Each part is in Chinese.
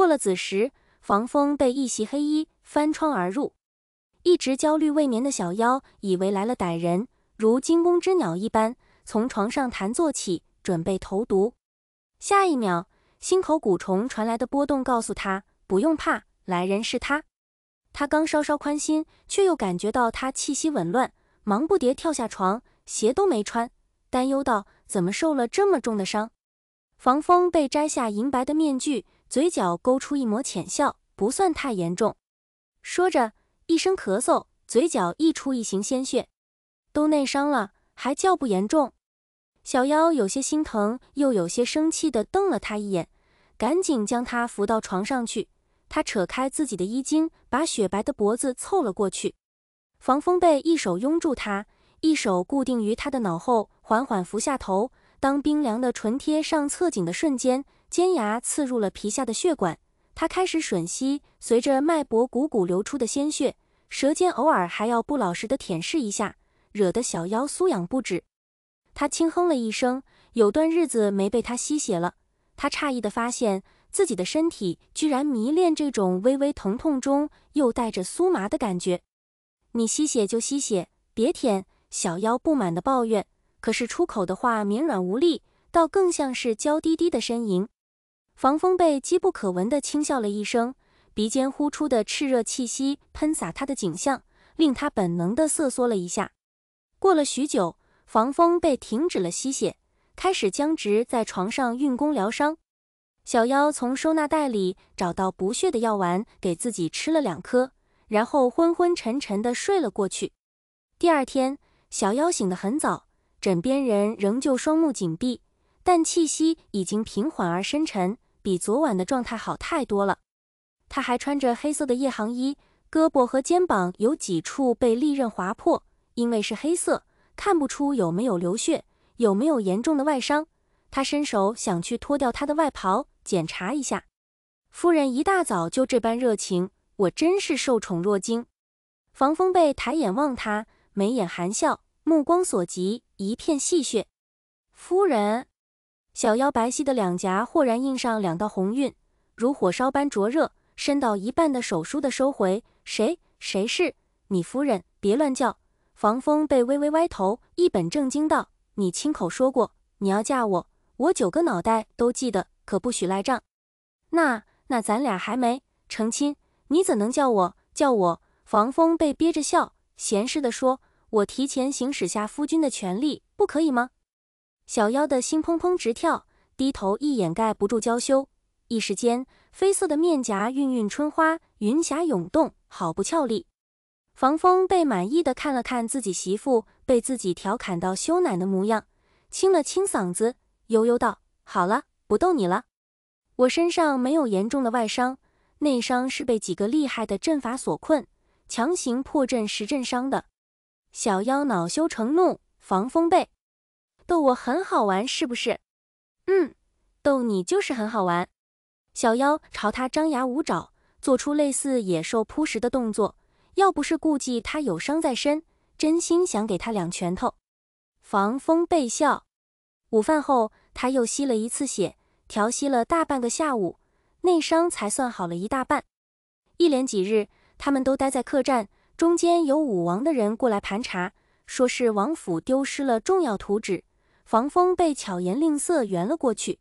过了子时，防风被一袭黑衣翻窗而入。一直焦虑未眠的小妖以为来了歹人，如惊弓之鸟一般从床上弹坐起，准备投毒。下一秒，心口蛊虫传来的波动告诉他不用怕，来人是他。他刚稍稍宽心，却又感觉到他气息紊乱，忙不迭跳下床，鞋都没穿，担忧道：“怎么受了这么重的伤？”防风被摘下银白的面具。嘴角勾出一抹浅笑，不算太严重。说着一声咳嗽，嘴角溢出一行鲜血，都内伤了，还叫不严重？小妖有些心疼，又有些生气地瞪了他一眼，赶紧将他扶到床上去。他扯开自己的衣襟，把雪白的脖子凑了过去。防风被一手拥住他，一手固定于他的脑后，缓缓扶下头。当冰凉的唇贴上侧颈的瞬间。尖牙刺入了皮下的血管，他开始吮吸，随着脉搏汩汩流出的鲜血，舌尖偶尔还要不老实的舔舐一下，惹得小妖酥痒不止。他轻哼了一声，有段日子没被他吸血了，他诧异的发现自己的身体居然迷恋这种微微疼痛中又带着酥麻的感觉。你吸血就吸血，别舔！小妖不满的抱怨，可是出口的话绵软无力，倒更像是娇滴滴的呻吟。防风被机不可闻地轻笑了一声，鼻尖呼出的炽热气息喷洒他的颈项，令他本能地瑟缩了一下。过了许久，防风被停止了吸血，开始僵直在床上运功疗伤。小妖从收纳袋里找到补血的药丸，给自己吃了两颗，然后昏昏沉沉地睡了过去。第二天，小妖醒得很早，枕边人仍旧双目紧闭，但气息已经平缓而深沉。比昨晚的状态好太多了。他还穿着黑色的夜航衣，胳膊和肩膀有几处被利刃划破，因为是黑色，看不出有没有流血，有没有严重的外伤。他伸手想去脱掉他的外袍，检查一下。夫人一大早就这般热情，我真是受宠若惊。防风被抬眼望他，眉眼含笑，目光所及，一片戏谑。夫人。小腰白皙的两颊豁然印上两道红晕，如火烧般灼热。伸到一半的手倏地收回。谁？谁是你夫人？别乱叫！房风被微微歪头，一本正经道：“你亲口说过你要嫁我，我九个脑袋都记得，可不许赖账。”那……那咱俩还没成亲，你怎能叫我叫我房风？被憋着笑，闲适地说：“我提前行使下夫君的权利，不可以吗？”小妖的心砰砰直跳，低头一掩盖不住娇羞，一时间绯色的面颊晕晕春花，云霞涌动，好不俏丽。防风被满意的看了看自己媳妇被自己调侃到羞赧的模样，清了清嗓子，悠悠道：“好了，不逗你了。我身上没有严重的外伤，内伤是被几个厉害的阵法所困，强行破阵时阵伤的。”小妖恼羞成怒，防风被。逗我很好玩，是不是？嗯，逗你就是很好玩。小妖朝他张牙舞爪，做出类似野兽扑食的动作。要不是顾忌他有伤在身，真心想给他两拳头。防风被笑。午饭后，他又吸了一次血，调息了大半个下午，内伤才算好了一大半。一连几日，他们都待在客栈，中间有武王的人过来盘查，说是王府丢失了重要图纸。防风被巧言令色圆了过去。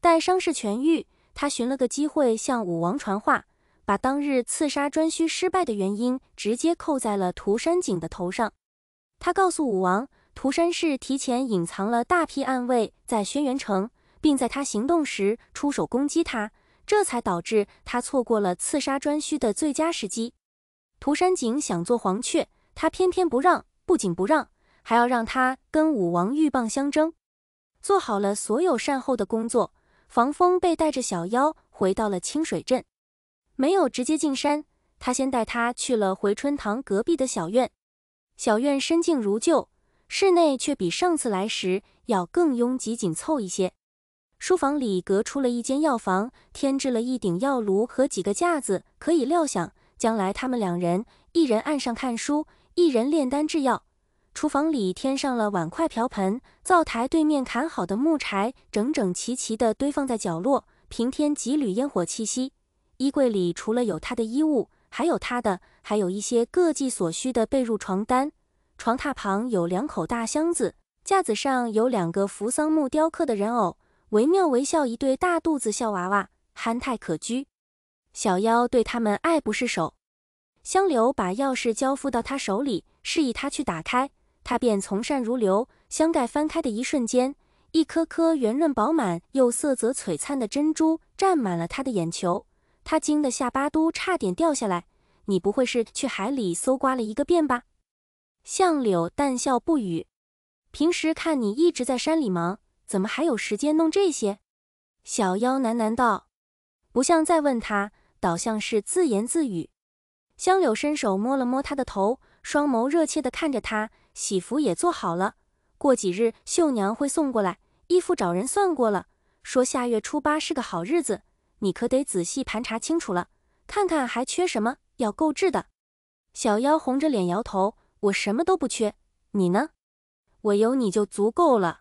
待伤势痊愈，他寻了个机会向武王传话，把当日刺杀专需失败的原因直接扣在了涂山璟的头上。他告诉武王，涂山氏提前隐藏了大批暗卫在轩辕城，并在他行动时出手攻击他，这才导致他错过了刺杀专需的最佳时机。涂山璟想做黄雀，他偏偏不让，不仅不让。还要让他跟武王鹬蚌相争，做好了所有善后的工作。防风被带着小妖回到了清水镇，没有直接进山，他先带他去了回春堂隔壁的小院。小院深静如旧，室内却比上次来时要更拥挤紧凑一些。书房里隔出了一间药房，添置了一顶药炉和几个架子。可以料想，将来他们两人，一人案上看书，一人炼丹制药。厨房里添上了碗筷、瓢盆，灶台对面砍好的木柴整整齐齐地堆放在角落，平添几缕烟火气息。衣柜里除了有他的衣物，还有他的，还有一些各季所需的被褥、床单。床榻旁有两口大箱子，架子上有两个扶桑木雕刻的人偶，惟妙惟肖，一对大肚子笑娃娃，憨态可掬。小妖对他们爱不释手。香流把钥匙交付到他手里，示意他去打开。他便从善如流，箱盖翻开的一瞬间，一颗颗圆润饱满又色泽璀璨的珍珠占满了他的眼球，他惊得下巴都差点掉下来。你不会是去海里搜刮了一个遍吧？相柳淡笑不语。平时看你一直在山里忙，怎么还有时间弄这些？小妖喃喃道，不像在问他，倒像是自言自语。香柳伸手摸了摸他的头，双眸热切地看着他。喜服也做好了，过几日绣娘会送过来。衣服找人算过了，说下月初八是个好日子，你可得仔细盘查清楚了，看看还缺什么要购置的。小妖红着脸摇头：“我什么都不缺，你呢？我有你就足够了。”